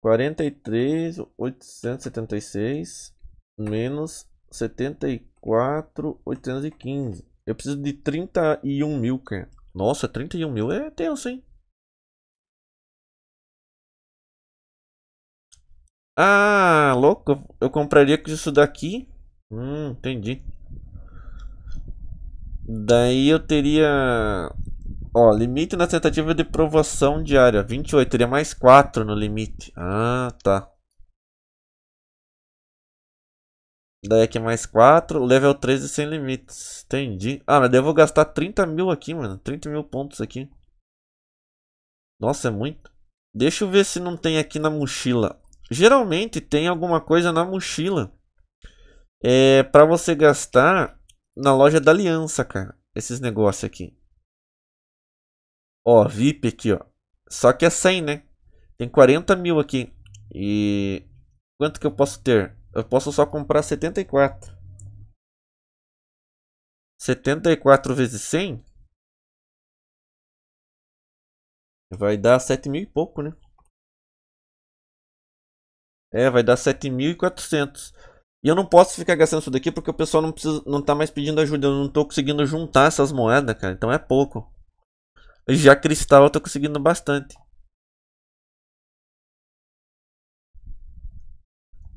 43,876 menos 74,815. Eu preciso de 31 mil, cara. Nossa, 31 mil é tenso, hein? Ah, louco. Eu compraria com isso daqui. Hum, entendi. Daí eu teria Ó, limite na tentativa de provação diária. 28, teria mais 4 no limite. Ah, tá. Daí aqui mais 4, level 13 sem limites. Entendi. Ah, mas devo eu vou gastar 30 mil aqui, mano. 30 mil pontos aqui. Nossa, é muito. Deixa eu ver se não tem aqui na mochila. Geralmente tem alguma coisa na mochila. É, pra você gastar na loja da aliança, cara. Esses negócios aqui. Ó, VIP aqui, ó. Só que é 100, né? Tem 40 mil aqui. E quanto que eu posso ter? Eu posso só comprar 74. 74 vezes 100 vai dar 7 mil e pouco, né? É, vai dar 7.400. E eu não posso ficar gastando isso daqui porque o pessoal não, precisa, não tá mais pedindo ajuda. Eu não tô conseguindo juntar essas moedas, cara. Então é pouco. Já cristal eu tô conseguindo bastante.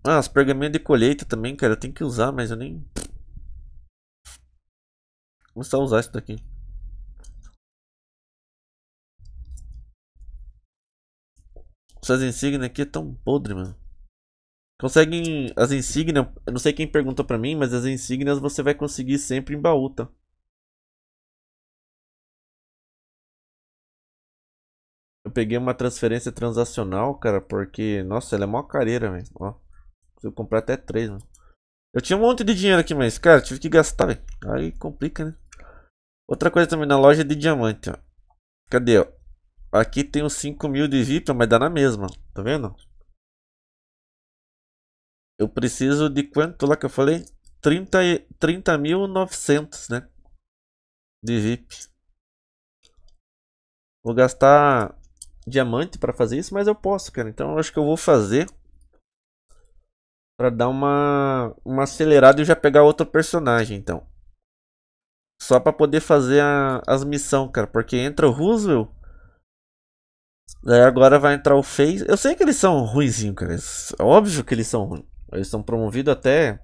Ah, as pergaminhos de colheita também, cara. Eu tenho que usar, mas eu nem... Vou só usar isso daqui. Essas insígnias aqui é tão podre, mano. Conseguem... As insígnias... Eu não sei quem perguntou pra mim, mas as insígnias você vai conseguir sempre em baú, tá? peguei uma transferência transacional, cara, porque, nossa, ela é mó careira, velho. Ó, eu comprar até três, mano. Eu tinha um monte de dinheiro aqui, mas, cara, tive que gastar, velho. Aí complica, né? Outra coisa também, na loja de diamante, ó. Cadê, ó? Aqui tem os 5 mil de VIP, mas dá na mesma, tá vendo? Eu preciso de quanto lá que eu falei? 30.900, 30 né? De VIP. Vou gastar diamante para fazer isso, mas eu posso, cara. Então eu acho que eu vou fazer para dar uma uma acelerada e já pegar outro personagem, então. Só para poder fazer a, as missão, cara, porque entra o Roosevelt Daí agora vai entrar o Face. Eu sei que eles são ruizinho, cara. É óbvio que eles são ruins. Eles são promovidos até.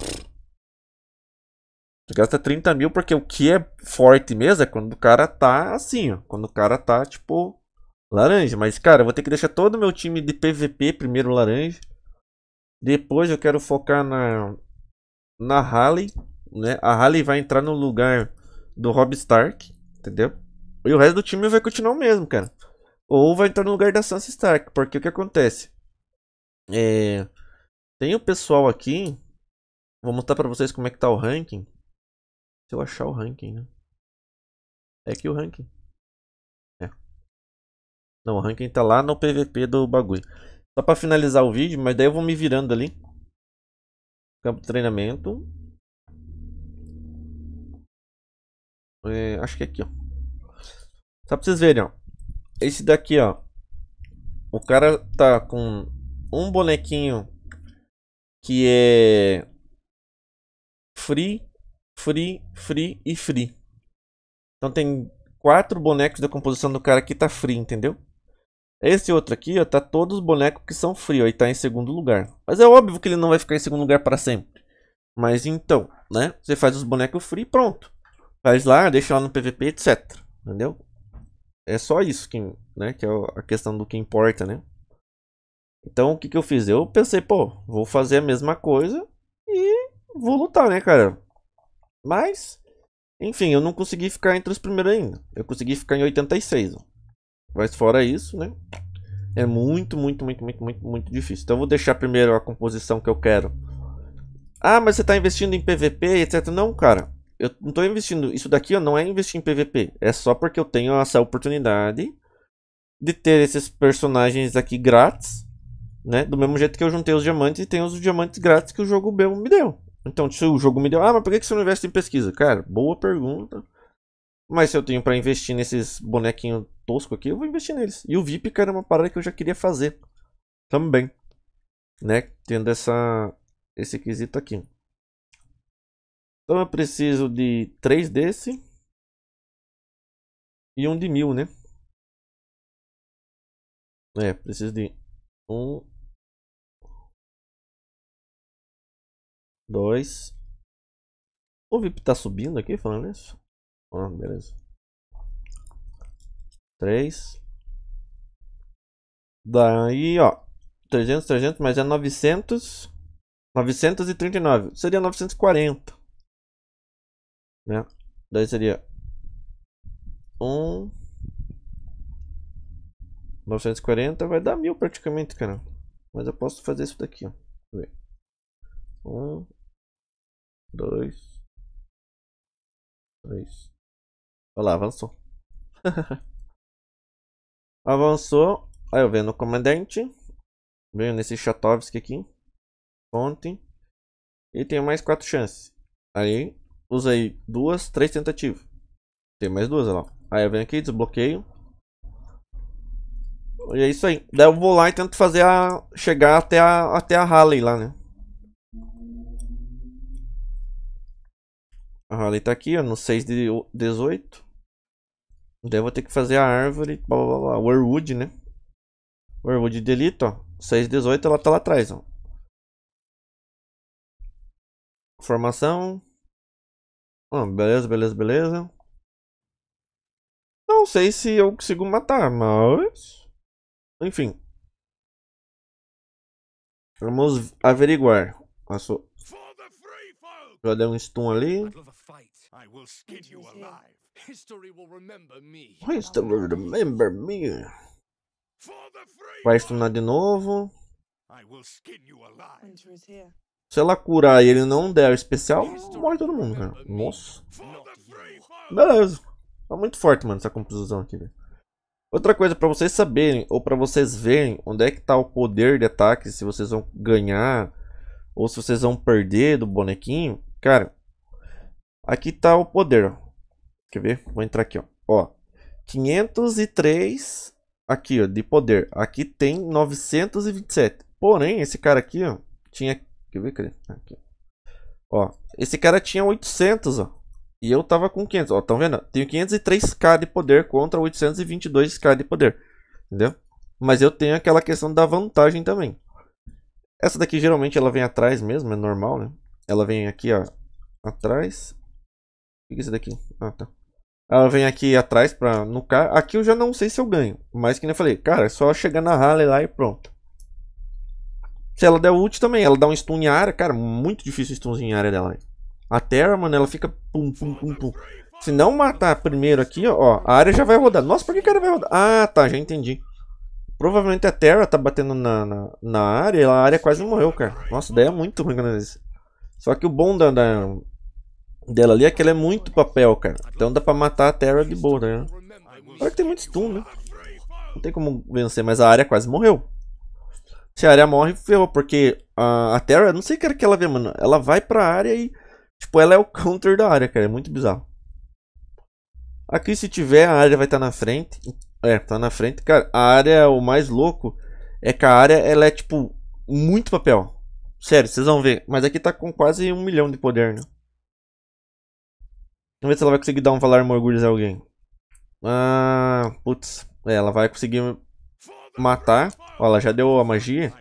Você gasta 30 mil, porque o que é forte mesmo é quando o cara tá assim, ó. Quando o cara tá, tipo, laranja. Mas, cara, eu vou ter que deixar todo o meu time de PVP primeiro laranja. Depois eu quero focar na, na Harley, né? A Harley vai entrar no lugar do Rob Stark, entendeu? E o resto do time vai continuar o mesmo, cara. Ou vai entrar no lugar da Sansa Stark, porque o que acontece? É... Tem o pessoal aqui. Vou mostrar pra vocês como é que tá o ranking. Se eu achar o ranking, né? É aqui o ranking. Não, o ranking tá lá no PVP do bagulho. Só pra finalizar o vídeo, mas daí eu vou me virando ali. Campo de treinamento. É, acho que é aqui, ó. Só pra vocês verem, ó. Esse daqui, ó. O cara tá com um bonequinho que é free, free, free e free. Então tem quatro bonecos da composição do cara que tá free, entendeu? Esse outro aqui, ó, tá todos os bonecos que são frio ó, e tá em segundo lugar. Mas é óbvio que ele não vai ficar em segundo lugar para sempre. Mas então, né? Você faz os bonecos free pronto. Faz lá, deixa lá no PVP, etc. Entendeu? É só isso que, né, que é a questão do que importa, né? Então, o que que eu fiz? Eu pensei, pô, vou fazer a mesma coisa e vou lutar, né, cara? Mas, enfim, eu não consegui ficar entre os primeiros ainda. Eu consegui ficar em 86, ó. Mas fora isso, né? É muito, muito, muito, muito, muito, muito difícil. Então eu vou deixar primeiro a composição que eu quero. Ah, mas você está investindo em PVP, etc. Não, cara. Eu não estou investindo. Isso daqui ó, não é investir em PVP. É só porque eu tenho essa oportunidade de ter esses personagens aqui grátis. Né? Do mesmo jeito que eu juntei os diamantes e tenho os diamantes grátis que o jogo mesmo me deu. Então, se o jogo me deu, ah, mas por que você não investe em pesquisa? Cara, boa pergunta. Mas se eu tenho para investir nesses bonequinhos tosco aqui, eu vou investir neles. E o VIP, cara, é uma parada que eu já queria fazer também, né? Tendo essa, esse quesito aqui. Então eu preciso de três desse e um de mil, né? É, preciso de um, dois. O VIP tá subindo aqui, falando isso? Ah, beleza. 3. Daí, ó. 300, 300, mas é 900. 939. Seria 940. Né? Daí seria 1. 940 vai dar 1000 praticamente, cara. Mas eu posso fazer isso daqui, ó. 1. 2. 3. Olha lá, avançou. [laughs] Avançou. Aí eu venho no comandante. Venho nesse Chatovski aqui. Ponte. E tenho mais quatro chances. Aí usei duas, três tentativas. Tem mais duas, olha lá. Aí eu venho aqui, desbloqueio. E é isso aí. Daí eu vou lá e tento fazer a. chegar até a, até a Halley lá, né? A Halley tá aqui, ó, no 6 de 18. Daí eu vou ter que fazer a árvore, blá blá blá, Warwood, né? Warwood delito, ó. 618, ela tá lá atrás, ó. Formação. Ah, beleza, beleza, beleza. Não sei se eu consigo matar, mas... Enfim. Vamos averiguar. Passou. Já deu um stun ali. History will remember me. Vai stunar de novo. Se ela curar e ele não der o especial, morre todo mundo, cara. Nossa. Beleza. Tá muito forte, mano, essa composição aqui, Outra coisa, para vocês saberem, ou para vocês verem onde é que tá o poder de ataque, se vocês vão ganhar, ou se vocês vão perder do bonequinho. Cara, aqui tá o poder, ó. Quer ver? Vou entrar aqui, ó. ó 503 aqui, ó, de poder. Aqui tem 927. Porém, esse cara aqui, ó, tinha... Quer ver? Cadê? Ah, aqui. Ó, esse cara tinha 800, ó. E eu tava com 500, ó, tão vendo? Tenho 503k de poder contra 822k de poder, entendeu? Mas eu tenho aquela questão da vantagem também. Essa daqui geralmente ela vem atrás mesmo, é normal, né? Ela vem aqui, ó, atrás. O que é isso daqui? Ah, tá. Ela vem aqui atrás para no carro. Aqui eu já não sei se eu ganho. Mas que nem eu falei, cara, é só chegar na rally lá e pronto. Se ela der ult também, ela dá um stun em área, cara, muito difícil stunzinho em área dela. A Terra, mano, ela fica pum, pum, pum, pum. Se não matar primeiro aqui, ó, a área já vai rodar. Nossa, por que a área vai rodar? Ah, tá, já entendi. Provavelmente a Terra tá batendo na, na, na área, a área quase morreu, cara. Nossa, daí é muito ruim quando Só que o bom da, da, dela ali é que ela é muito papel, cara. Então dá pra matar a Terra de boa, né? Tá claro que tem muito stun, né? Não tem como vencer, mas a área quase morreu. Se a área morre, ferrou, porque a, a Terra, não sei o que era que ela vê, mano. Ela vai pra área e, tipo, ela é o [laughs] counter da área, cara. É muito bizarro. Aqui, se tiver, a área vai estar tá na frente. É, tá na frente. Cara, a área, o mais louco é que a área, ela é, tipo, muito papel. Sério, vocês vão ver. Mas aqui tá com quase um milhão de poder, né? Vamos ver se ela vai conseguir dar um valor Morghulis a alguém. Ah, putz. É, ela vai conseguir matar. Ó, ela já deu a magia.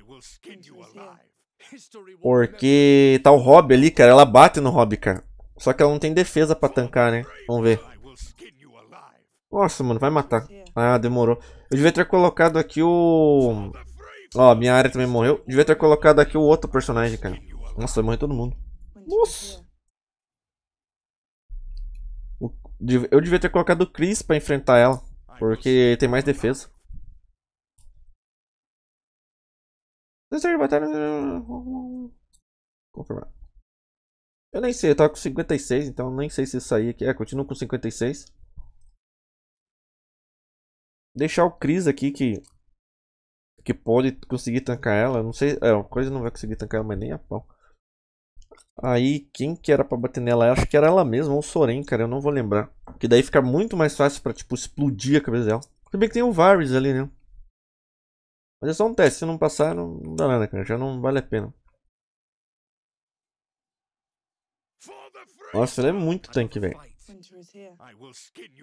Porque tá o Rob ali, cara. Ela bate no Rob, cara. Só que ela não tem defesa pra tancar, né? Vamos ver. Nossa, mano, vai matar. Ah, demorou. Eu devia ter colocado aqui o... Ó, minha área também morreu. Eu devia ter colocado aqui o outro personagem, cara. Nossa, vai morrer todo mundo. Nossa. Eu devia ter colocado o Chris pra enfrentar ela. Porque tem mais defesa. Desejo Confirmar. Eu nem sei, eu tava com 56, então nem sei se sair aqui. É, continuo com 56. Deixar o Chris aqui que. Que pode conseguir tancar ela. Não sei. É, o Coisa não vai conseguir tancar ela, mas nem a pau. Aí, quem que era pra bater nela? Eu acho que era ela mesma, ou o Soren, cara, eu não vou lembrar. Que daí fica muito mais fácil pra, tipo, explodir a cabeça dela. Se bem que tem o Varys ali, né? Mas é só um teste, se não passar, não, não dá nada, cara, já não vale a pena. Nossa, ele é muito tanque, velho.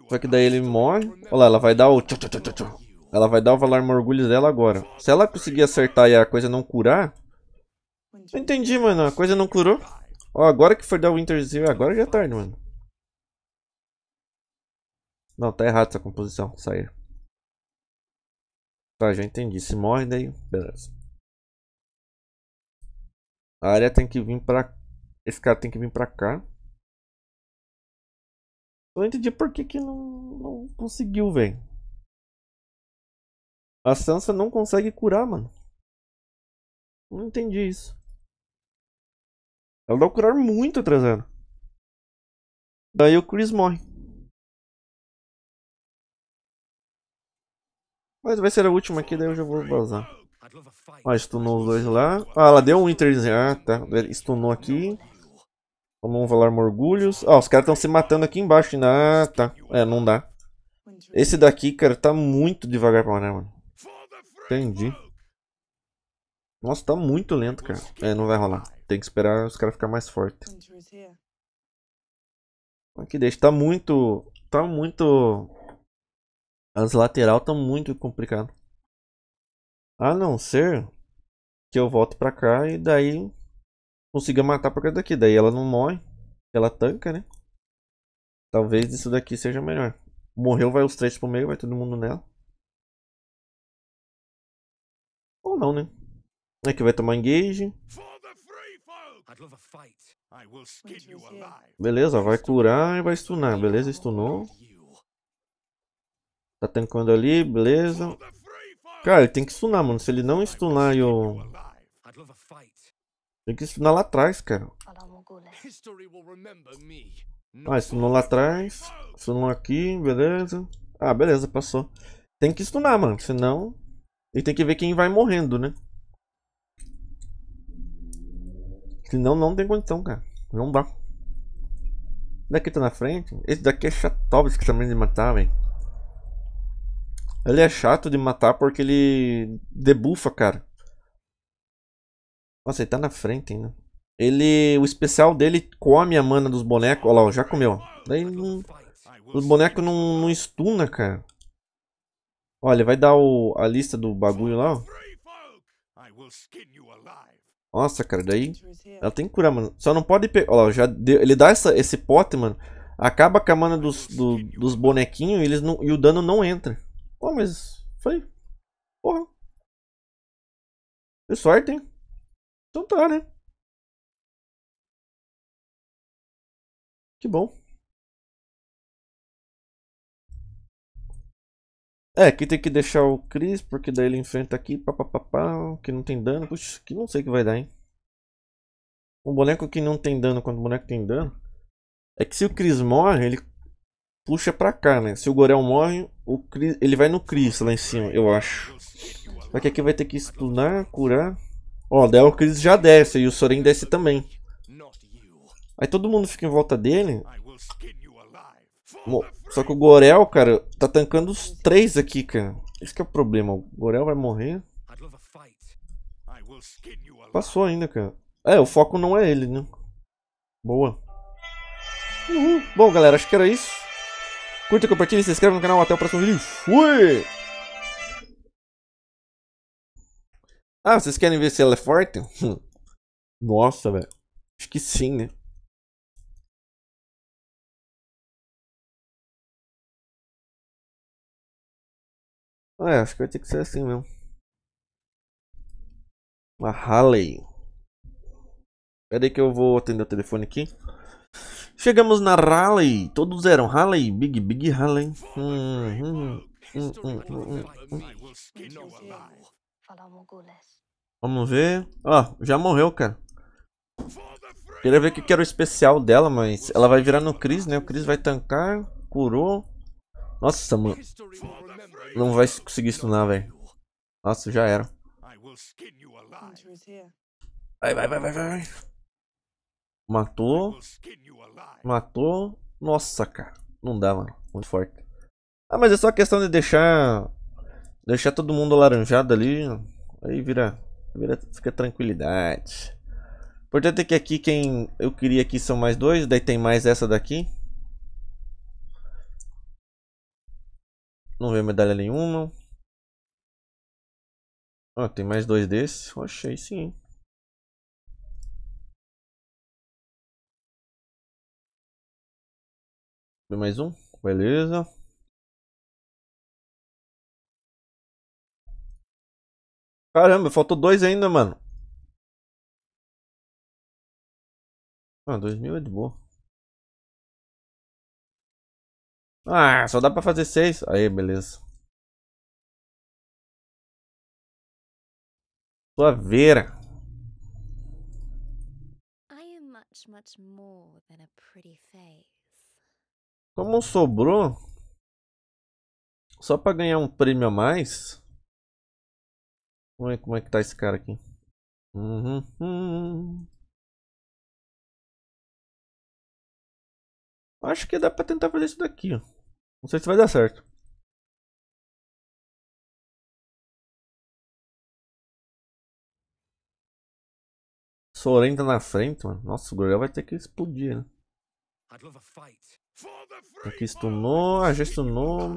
Só que daí ele morre. Olha lá, ela vai dar o... Tchau, tchau, tchau, tchau. Ela vai dar o Valar Morgulhos dela agora. Se ela conseguir acertar e a coisa não curar... Eu entendi, mano. A coisa não curou. Ó, agora que for dar o Winter Zero, agora já é tá tarde, mano. Não, tá errado essa composição. Sair. Tá, já entendi. Se morre, daí. Beleza. A área tem que vir pra. Esse cara tem que vir pra cá. Eu entendi por que, que não, não conseguiu, velho. A Sansa não consegue curar, mano. Não entendi isso. Ela é dá o curar muito atrasado. Daí o Chris morre. Mas vai ser a última aqui, daí eu já vou vazar. Ó, ah, stunou os dois lá. Ah, ela deu um interzinho. Ah, tá. Stunou aqui. Tomou um Valar Morgulhos. Ó, ah, os caras estão se matando aqui embaixo ainda. Ah, tá. É, não dá. Esse daqui, cara, tá muito devagar pra mané, mano. Entendi. Nossa, tá muito lento, cara. É, não vai rolar. Tem que esperar os caras ficar mais fortes. Aqui deixa. Tá muito. Tá muito. As lateral tá muito complicado. A não ser que eu volte pra cá e daí consiga matar por causa daqui. Daí ela não morre. Ela tanca, né? Talvez isso daqui seja melhor. Morreu, vai os três pro meio, vai todo mundo nela. Ou não, né? É que vai tomar engage. Beleza, vai curar e vai stunar. Beleza, stunou. Tá tankando ali, beleza. Cara, ele tem que stunar, mano. Se ele não stunar eu... Tem que stunar lá atrás, cara. Ah, stunou lá atrás. Stunou aqui, beleza. Ah, beleza, passou. Tem que stunar, mano. Senão... E tem que ver quem vai morrendo, né? Senão não tem condição, cara. Não dá. Daqui tá na frente. Esse daqui é chatovski também tá de matar, velho. Ele é chato de matar porque ele debufa, cara. Nossa, ele tá na frente ainda. Ele. O especial dele come a mana dos bonecos. Olha lá, já comeu. Daí não, os bonecos não, não estuna, cara. Olha, ele vai dar o, a lista do bagulho lá, ó. Nossa, cara, daí. Ela tem que curar, mano. Só não pode pegar. Olha lá, já deu... ele dá essa, esse pote, mano. Acaba com a mana dos, do, dos bonequinhos e, eles não, e o dano não entra. Pô, mas foi. Porra. Que sorte, hein? Então tá, né? Que bom. É, aqui tem que deixar o Chris, porque daí ele enfrenta aqui, papapá, que não tem dano. Puxa, que não sei que vai dar, hein? Um boneco que não tem dano quando o boneco tem dano. É que se o Chris morre, ele puxa pra cá, né? Se o Gorel morre, o Chris, ele vai no Chris lá em cima, eu acho. Só que aqui vai ter que stunar, curar. Ó, daí o Chris já desce e o Soren desce também. Aí todo mundo fica em volta dele. Só que o Gorel, cara, tá tancando os três aqui, cara. Esse que é o problema. O Gorel vai morrer. Passou ainda, cara. É, o foco não é ele, né? Boa. Uhul. Bom, galera, acho que era isso. Curta, compartilha, se inscreve no canal. Até o próximo vídeo. Fui! Ah, vocês querem ver se ela é forte? [laughs] Nossa, velho. Acho que sim, né? Ah, acho que vai ter que ser assim mesmo. Uma Harley. Peraí que eu vou atender o telefone aqui. Chegamos na Harley. Todos eram Harley. Big, Big Harley. Hum, hum, hum, Vamos ver. Ó, oh, já morreu, cara. Queria ver o que era o especial dela, mas ela vai virar no Chris, né? O Chris vai tancar, curou. Nossa, mano não vai conseguir stunar, velho. Nossa, já era. Vai, vai, vai, vai, vai. Matou. Matou. Nossa, cara. Não dá, mano. Muito forte. Ah, mas é só questão de deixar... Deixar todo mundo alaranjado ali. Aí vira... vira fica tranquilidade. O importante é que aqui quem... Eu queria aqui são mais dois. Daí tem mais essa daqui. Não veio medalha nenhuma. Ó, ah, tem mais dois desses. Oxe, sim. sim, mais um, beleza. Caramba, faltou dois ainda, mano. Ah, dois mil é de boa. Ah, só dá pra fazer seis. Aí, beleza. Suaveira. Como sobrou, só pra ganhar um prêmio a mais. Vamos ver como é que tá esse cara aqui. Uhum, uhum. Acho que dá pra tentar fazer isso daqui, ó. Não sei se vai dar certo. Soren tá na frente, mano. Nossa, o Gorel vai ter que explodir, né? Aqui stunou, a ah, gente stunou,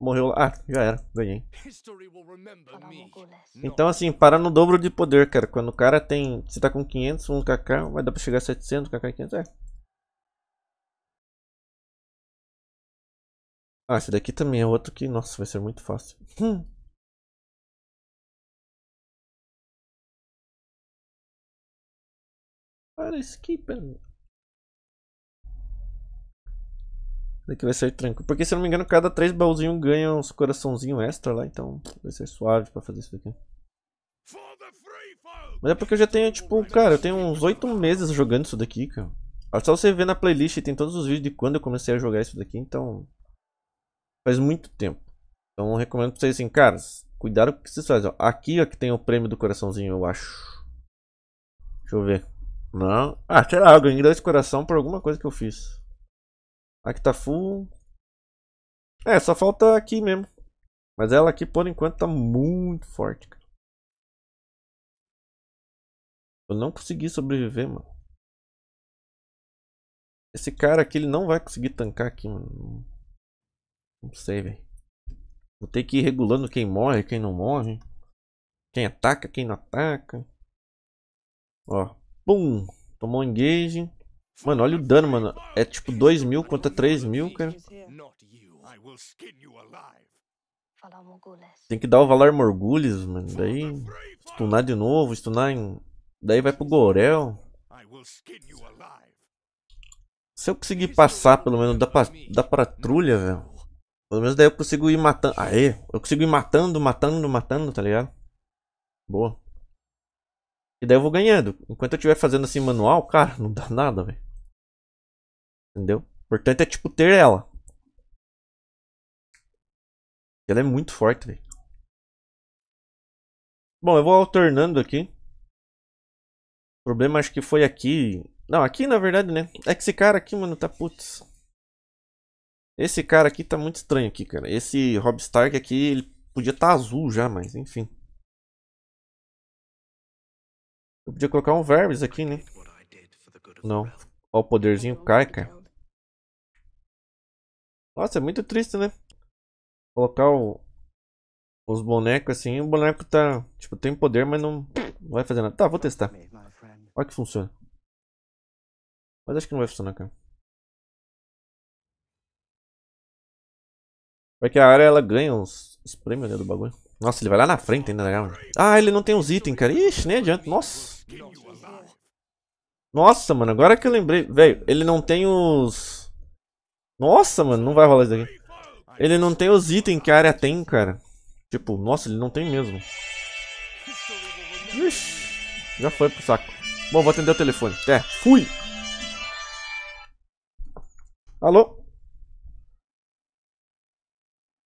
morreu lá. Ah, já era, ganhei. Então assim, parar no dobro de poder, cara. Quando o cara tem, se tá com 500, 1kk, vai dar pra chegar a 700, kk 500, é. Ah, esse daqui também é outro que, nossa, vai ser muito fácil. Hum. [laughs] Para skipper. Esse daqui vai ser tranquilo. Porque se eu não me engano, cada três baúzinhos ganha uns coraçãozinhos extra lá, então vai ser suave pra fazer isso daqui. Mas é porque eu já tenho, tipo, cara, eu tenho uns oito meses jogando isso daqui, cara. É só você ver na playlist, tem todos os vídeos de quando eu comecei a jogar isso daqui, então faz muito tempo. Então eu recomendo pra vocês assim, caras, cuidado com o que vocês fazem. Ó. Aqui ó, que tem o prêmio do coraçãozinho, eu acho. Deixa eu ver. Não. Ah, será? Eu ganhei dois coração por alguma coisa que eu fiz. Aqui tá full. É, só falta aqui mesmo. Mas ela aqui, por enquanto, tá muito forte, cara. Eu não consegui sobreviver, mano. Esse cara aqui, ele não vai conseguir tancar aqui, mano. Não sei, velho. Vou ter que ir regulando quem morre, quem não morre. Quem ataca, quem não ataca. Ó. Pum. Tomou um engage. Mano, olha o dano, mano. É tipo 2 mil contra 3 mil, cara. Tem que dar o Valar Morgulis, mano. Daí, stunar de novo, stunar em... Daí vai pro Gorel. Se eu conseguir passar, pelo menos, dá pa... da patrulha, velho. Pelo menos daí eu consigo ir matando. Aê, eu consigo ir matando, matando, matando, tá ligado? Boa. E daí eu vou ganhando. Enquanto eu estiver fazendo assim manual, cara, não dá nada, velho. Entendeu? portanto importante é, tipo, ter ela. Ela é muito forte, velho. Bom, eu vou alternando aqui. O problema acho que foi aqui. Não, aqui na verdade, né? É que esse cara aqui, mano, tá putz. Esse cara aqui tá muito estranho aqui, cara. Esse Rob Stark aqui, ele podia estar tá azul já, mas enfim. Eu podia colocar um Verbs aqui, né? Não. Ó o poderzinho cai, cara. Nossa, é muito triste, né? Colocar o... os bonecos assim, o boneco tá... Tipo, tem poder, mas não, não vai fazer nada. Tá, vou testar. Olha que funciona. Mas acho que não vai funcionar, cara. Vai é que a área ela ganha os, prêmios né, do bagulho. Nossa, ele vai lá na frente ainda, legal. Ah, ele não tem os itens, cara. Ixi, nem adianta. Nossa. Nossa, mano, agora que eu lembrei. Velho, ele não tem os... Nossa, mano, não vai rolar isso daqui. Ele não tem os itens que a área tem, cara. Tipo, nossa, ele não tem mesmo. Ixi, já foi pro saco. Bom, vou atender o telefone. É, fui! Alô?